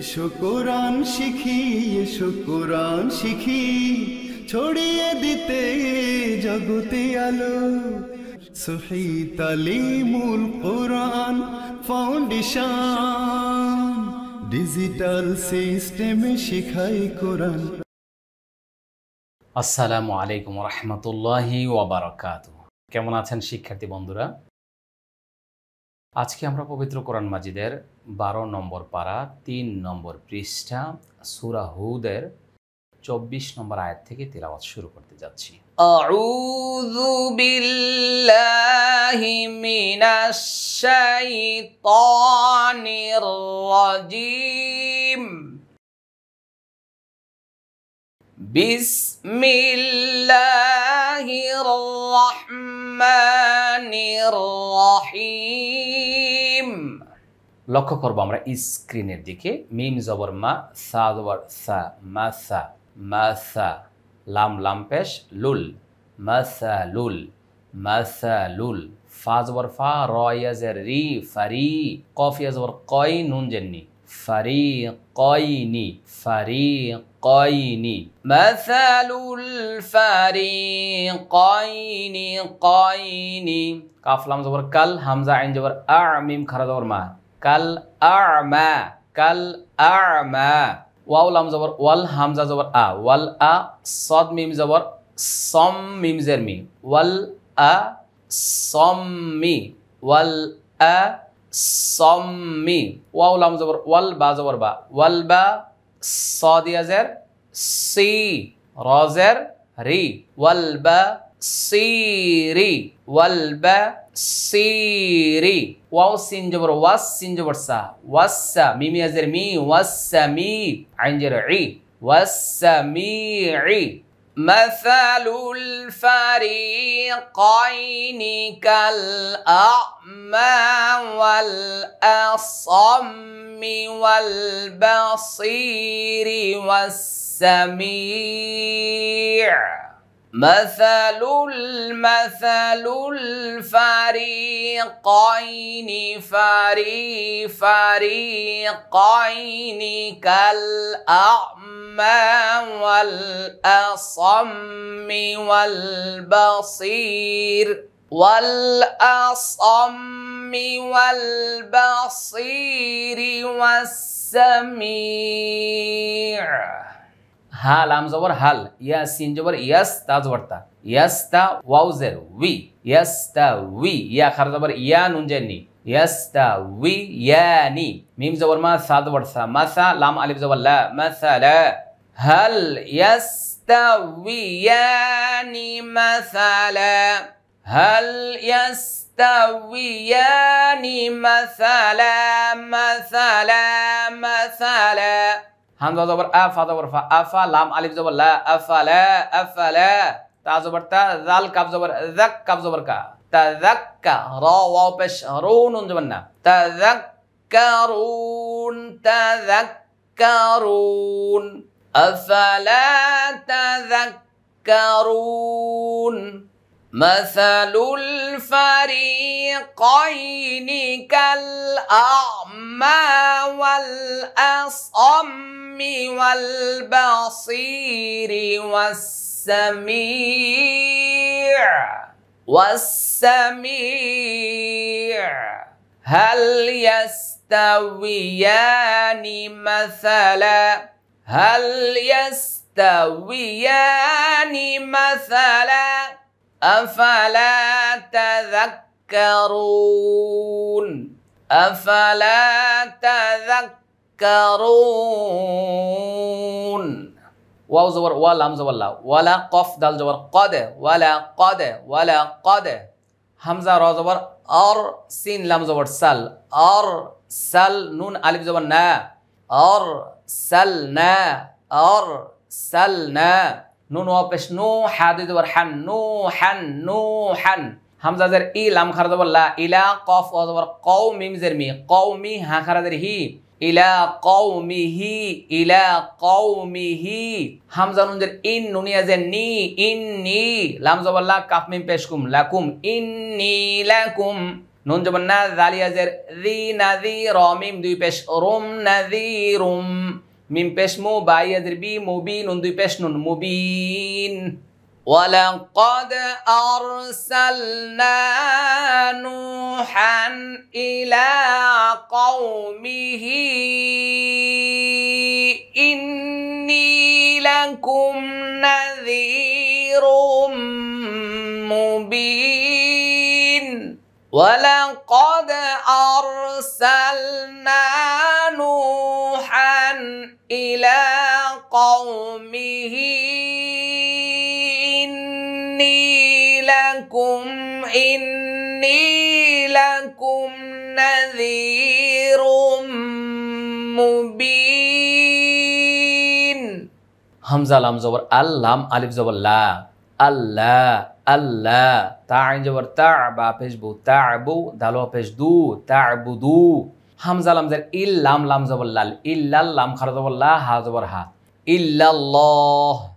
এসো কোরআন শিখি এসো কোরআন শিখি ছড়িয়ে দিতে জগতে আলো সহি মূল কোরআন ফাউন্ডেশন ডিজিটাল সিস্টেমে শিখাই কোরআন আসসালামু আলাইকুম রহমতুল্লাহি ওয়াবারাকাত কেমন আছেন শিক্ষার্থী বন্ধুরা আজকে আমরা পবিত্র কোরআন মাজিদের বারো নম্বর পাড়া তিন নম্বর পৃষ্ঠা সুরা হুদের চব্বিশ নম্বর আয়াত থেকে তেলাওয়াত শুরু করতে যাচ্ছি আউযু বিল্লাহি মিনাশ শাইতানির রহমানির রহিম লক্ষ্য করব আমরা স্ক্রিনের দিকে মিম জবর মা সা জবর সা মা সা মা সা লাম লাম পেশ লুল মা সা লুল মা সা লুল ফা জবর ফা র ইয়াজের রি ফারি কফ ইয়াজবর কই নুন জেননি ফারি কইনি ফারি কইনি মাসালুল ফারি কইনি কইনি কাফলাম জবর কাল হামজা আইন জবর আ মিম খারা জবর মা कल आम कल आम वाउल हम जबर वल हमजा जबर आ वल आ सद मीम जबर सम मीम जेर मी वल आ सम मी वल आ सम्मी वाउल हम जबर वल बा जबर बा वल बा सादिया जेर सी रोजेर री वल बा सी री वल बा سيري واو سين جبر وس سين جبر سا وس ميم ازر مي والسمي عين جر عي عي مثل الفريقين كالأعمى والأصم والبصير والسميع مثل المثل الفريقين فري فريقين كالأعمى والأصم والبصير والأصم والبصير والسميع हा लांब जबर हाल या सीन जबर यस ताज वडता यस ता वाव झेर वी यस ता वी या खार जबर या नुंजेनी यस ता वी यानी मीम जबर मा साद वडसा मासा लांब अलिफ जबर ला मासा ला هل يستويان مثلا هل يستويان مثلا مثلا مثلا همزه زبر أفا زبر فا اف لام الف زبر لا أفا لا أفا لا تا زبر تا زال كاف زبر ذك كاف زبر كا تذكر واو بش رون زبرنا تذكرون تذكرون افلا تذكرون مثل الفريق الفريقين كالأعمى والأصم والبصير والسميع والسميع هل يستويان مثلا هل يستويان مثلا أفلا تذكر تذكرون أفلا تذكرون واو زور ولا همزة ولا ولا قف دال زور قد ولا قد ولا قد همزة را زور أر سين لام زور سل أر سل نون ألف زور نا أر سل نا أر سل نا نون واو بش نو حاد زبر حن نوحا نوحا نو হামজাজের ই লাম খারাজবল্লা ইলা কফ অজবর কৌ মিমজের মি কৌ মি হা খারাজের হি ইলা কৌ মিহি ইলা কৌ মিহি হামজা নুনজের ইন নুনিয়াজের নি ইন নি লাম জবল্লা কাফ মিম পেশকুম লাকুম ইন নি লাকুম নুন যেমন না জালিয়াজের রি নাজি র মিম দুই পেশ রুম নাজি রুম মিম পেশ মু বাইয়াজের বি মুবিন নুন দুই পেশ নুন মুবিন ولقد أرسلنا نوحا إلى قومه إني لكم نذير مبين ولقد أرسلنا نوحا إلى قومه وإني لكم نذير مبين همزة لام زبر اللام ألف زبر لا الله الله تاء عين زبر تاء با پیش بو تعبو دالو پیش دو تعبدو همزة لام زبر إلا لام لام زبر لال إلا لام خرزبر لا ها زبر ها إلا الله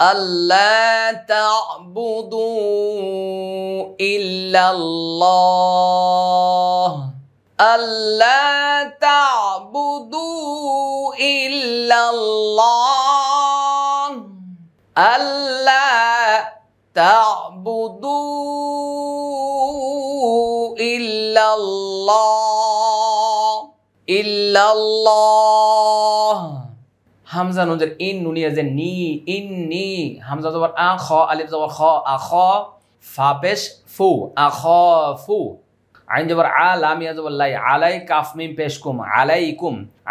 ألا تعبدوا إلا الله ألا تعبدوا إلا الله ألا تعبدوا إلا الله إلا الله হামজা নজর ইন নুনি নুনিয়াজের নি ইন নি হামজা জবর আ খ আলিব জবর খ আ খ ফা পেশ ফু আ খ ফু আইন জবর আ লামিয়া জবর লাই আলাই কাফ মিম পেশ কুম আলাই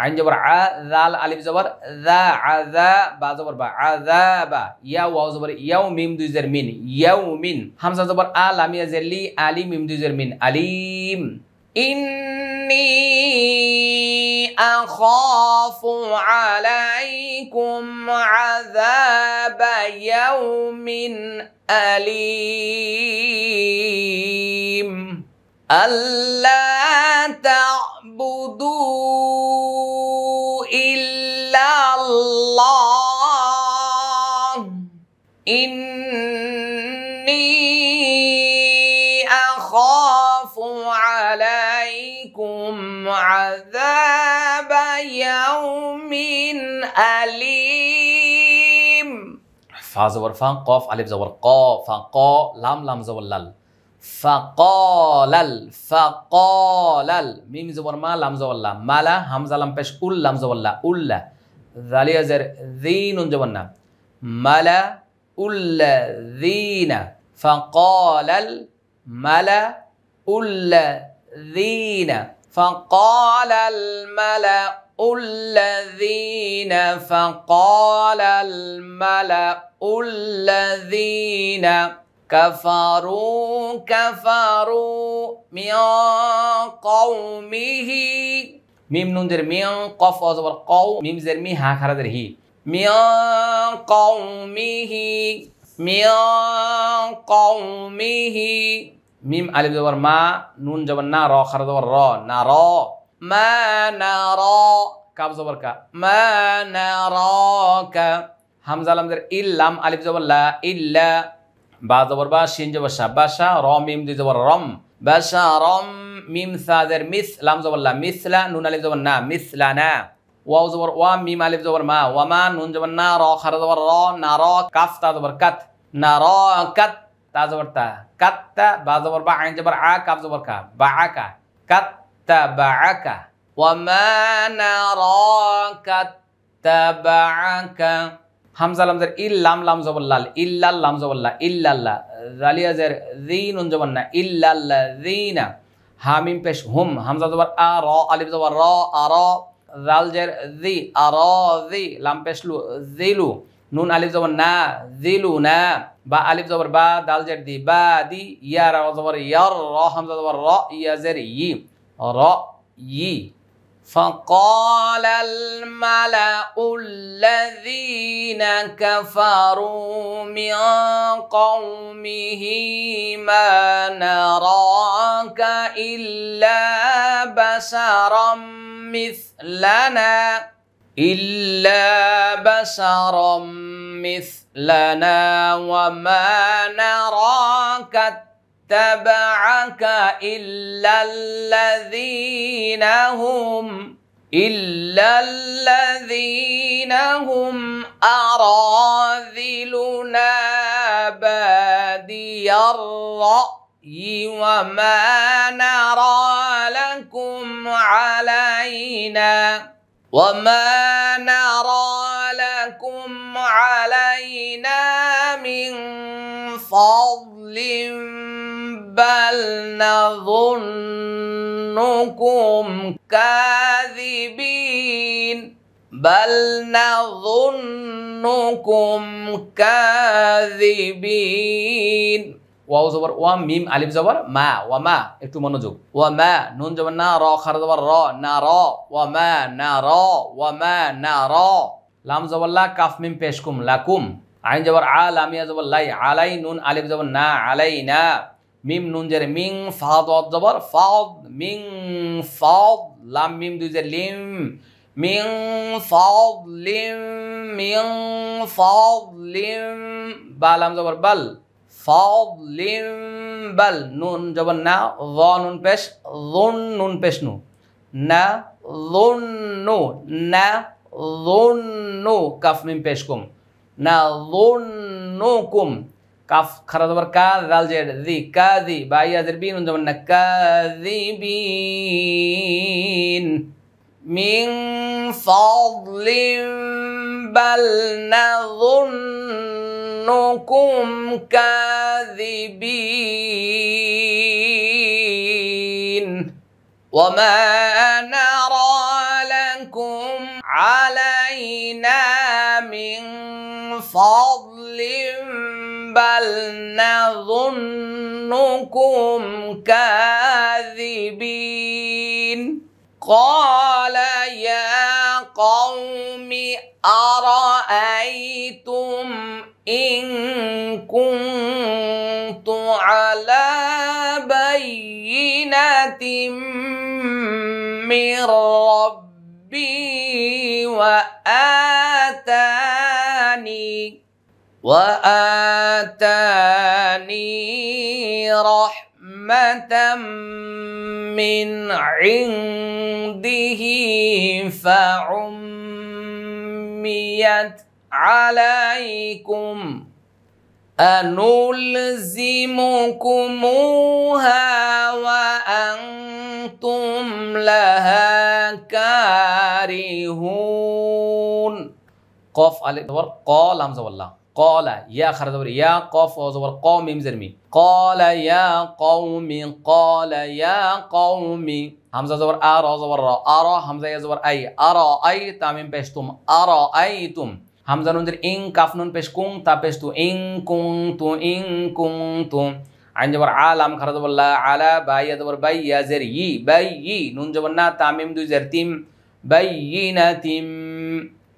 আইন জবর আ জাল আলিব জবর যা আজা বা জবর বা আজা বা ইয়া ওয়াও জবর ইয়াও মিম দুই জের মিন ইয়াও মিন হামজা জবর আ লামিয়া জের লি আলি মিম দুই জের মিন আলিম ইন্নী أخاف عليكم عذاب يوم أليم ألا تعبدوا إلا الله إني أخاف عليكم عذاب أليم فا زور فان قاف ألف زور قا فان قا لام لام زور لال فقال فقالل ميم زور ما لام زور لا مالا همزة لام بش أول لام زور لا أول ذالي أزر ذين زورنا جوانا أول ذين فقال الملا الذين فقال الملأ الذين فقال الملأ الذين كفروا كفروا من قومه ميم نون در من قف أزبر قو ميم زر مي ها خرد در هي من قومه من قومه মিম আলিফ জবর মা নুন জবর না র খারা জবর র না র মা না র কাব জবর কা মা না র কা হামজা আলমদের ইল্লাম আলিফ জবর লা ইল্লা বা জবর বা শিন জবর শা বাসা র মিম দুই জবর রম বাসা রম মিম সাদের মিস লাম জবর লা মিসলা নুন আলিফ জবর না মিসলা না ওয়াও জবর ওয়া মিম আলিফ জবর মা ওয়ামা নুন জবর না র খারা জবর র না র কাফ তা জবর কাত না র কাত তা জবর কাত্তা বা জবর বা আইন জবর আ কাপ জবর কা বা আকা কাত্তা বা আকা হামজা লামজার ইল্লাম লাম জবল্লাল ইল্লাল লাম জবল্লা ইল্লাল্লা জালিয়াজের জিন উন জবন্না ইল্লাল্লা জিনা হামিম পেশ হুম হামজা জবর আ র আলিফ জবর র আর জালজের জি আর জি লাম পেশলু জিলু نون الف زبر نا ذلونا با الف زبر با دال زر دي با دي يا را زبر ير را همزه زبر را يا زر ي را ي فقال الملا الذين كفروا من قومه ما نراك الا بشرا مثلنا إلا بشرا مثلنا وما نراك اتبعك إلا الذين هم إلا الذين هم أراذلنا بادي الرأي وما نرى لكم علينا وما نرى لكم علينا من فضل بل نظنكم كاذبين بل نظنكم كاذبين ওয়াও জবর ওয়া মিম আলিফ জবর মা ওয়া মা একটু মনোযোগ ওয়া মা নুন জবর না র খার জবর র না র ওয়া মা না র ওয়া মা না র লাম জবর লা কাফ মিম পেশকুম লাকুম আইন জবর আ লামিয়া জবর লাই আলাই নুন আলিফ জবর না আলাই না মিম নুন জের মিং ফাদ জবর ফাদ মিং ফাদ লাম মিম দুই জের লিম মিং ফাদ লিম মিং ফাদ লিম বা লাম জবর বাল ফাদলিম নুন যখন না র নুন পেশ লোন নুন পেশ নু না লোন নু না লোন নু কাফ মিম পেশ কুম না লোন নু কুম কাফ খারা দবার কা দাল জেড দি কা দি বা ইয়াজের বি নুন যেমন না কা দি বিন মিং ফাদলিম না লোন ظنكم كاذبين وما نرى لكم علينا من فضل بل نظنكم كاذبين قال يا قوم إن كنت على بينة من ربي وآتاني وآتاني رحمة من عنده فعميت عليكم أنلزمكموها وأنتم لها كارهون قف على دور قال همزة والله قال يا خرج دور يا قف وزور قوم مزرمي قال يا قوم قال يا قوم همزة زور أرى زور أرى همزة زور أي أرى أي تامين بشتم أرى أيتم হামজানুনদের ইং কাফনুন পেশ কুং তা পেশ তু ইং কুং তু ইং কুং তু আইন যাবার আল আম খারা দেবর আলা বাই জবর বাই জের ই বাই ই নুন যাবার না তামিম দুই জের তিম বাই ই না তিম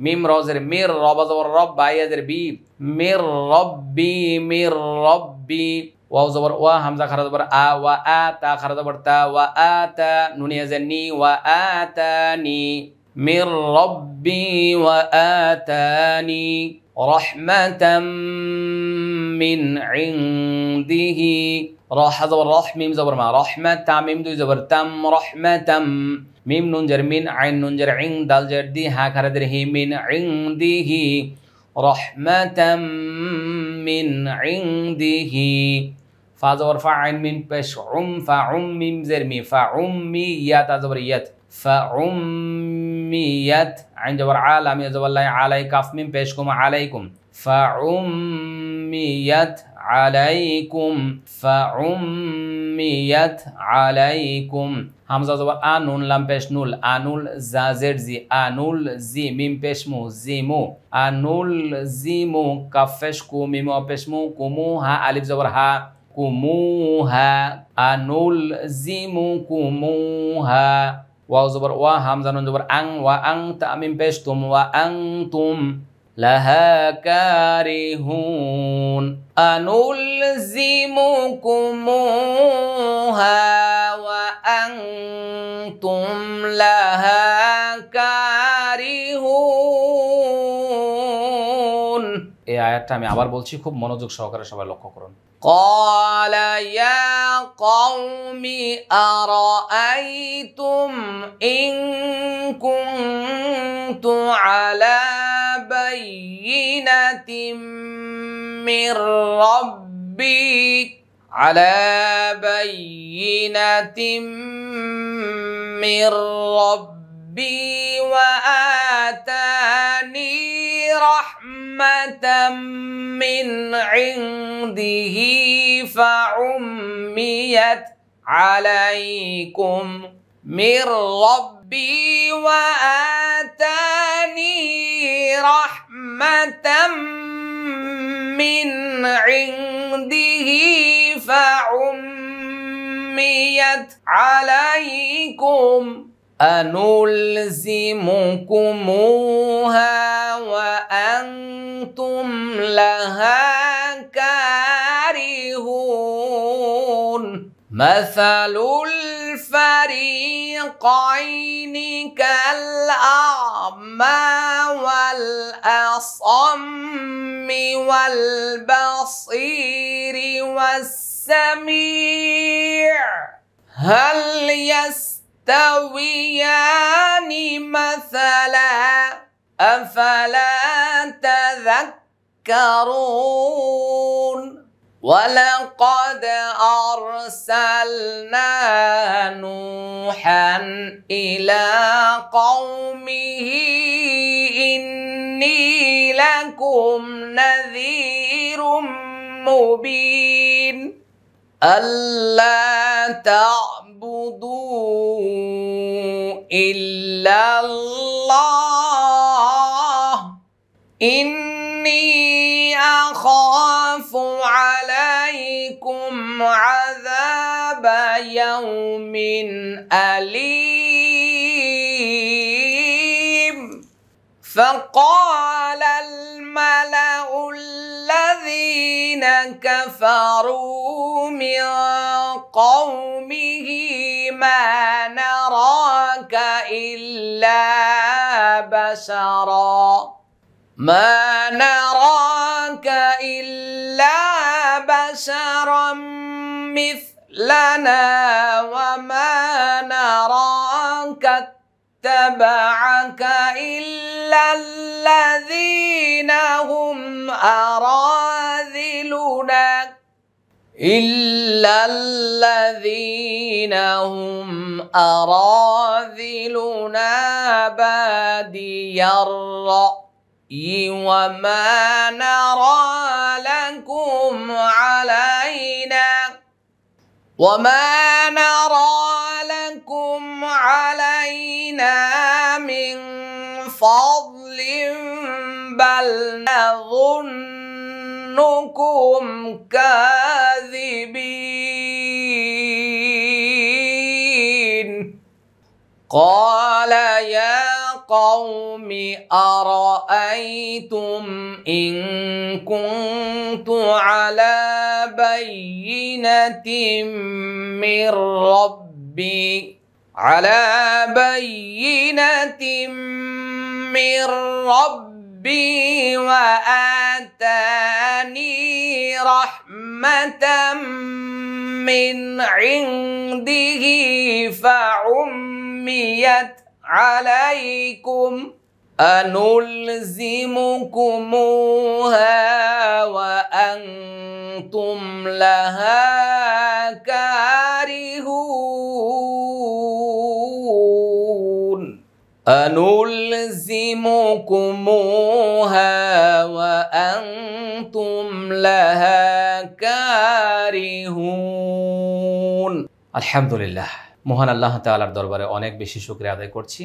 মিম রজের মির রব জবর রব বাই জের বি মির রব্বি মির রব্বি ওয়াও জবর ওয়া হামজা খারা দেবর আ ওয়া আ তা খারা দেবর তা ওয়া আ তা নুনিয়া জের নি ওয়া আ তা নি من ربي وآتاني رحمة من عنده راح حذف راح ميم زبر مع رحمة تام ميم دو زبر تم رحمة ميم نون جر من عين نون جر عين دال جر دي ها كار در هي من عنده رحمة من عنده فا زبر فا عين من بش عم فعم ميم زر مي فعميات زبريات فعمي عميت عند جبر عالم يزول الله علي كاف من بيشكم عليكم فعميت عليكم فعميت عليكم همزه زبر آنون لم بيش نول آنول زازر زي آنول زي من بيش مو زي مو آنول زي مو کفش کو میمو بيش مو کمو ها الف زبر ها كموها آنول زيمو كموها واو زبر وا همزه نون زبر ان وان تامين پیش تم وانتم لها كارهون أنلزمكموها وأنتم لها আয়াতটা আমি আবার বলছি খুব মনোযোগ সহকারে সবাই লক্ষ্য করুন قال يا قوم أرأيتم إن كنت على بينة من ربي على بينة من ربي وآتاني رحمة من عنده فعميت عليكم من ربي وآتاني رحمة من عنده فعميت عليكم أنلزمكموها وأنتم لها كارهون مثل الفريقين كالأعمى والأصم والبصير والسميع هل يس تويان مثلا أفلا تذكرون ولقد أرسلنا نوحا إلى قومه إني لكم نذير مبين ألا تعلمون يعبدوا إلا الله إني أخاف عليكم عذاب يوم أليم فقال الملأ الذين كفروا من قومه ما نراك إلا بشرا ما نراك إلا بشرا مثلنا وما نراك اتبعك إلا أراذلنا إلا الذين هم أراذلنا بادي الرأي وما نرى لكم علينا وما نظنكم كاذبين قال يا قوم أرأيتم إن كنت على بينة من ربي على بينة من ربي ربي وآتاني رحمة من عنده فعميت عليكم أنلزمكموها وأنتم لها كارهون أنلزمكموها আলহামদুলিল্লাহ মোহান আল্লাহ তাআলার দরবারে অনেক বেশি শুকরিয়া আদায় করছি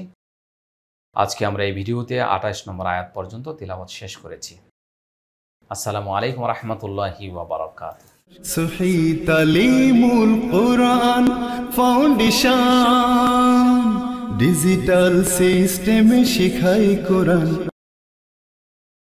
আজকে আমরা এই ভিডিওতে আঠাশ নম্বর আয়াত পর্যন্ত তেলাওয়াত শেষ করেছি আসসালামু আলাইকুম রহমতুল্লাহি ওয়াবারাকাত আলিমুল ফাউন্ডেশন ডিজিটাল সিস্টেমে শেখাই কোরআন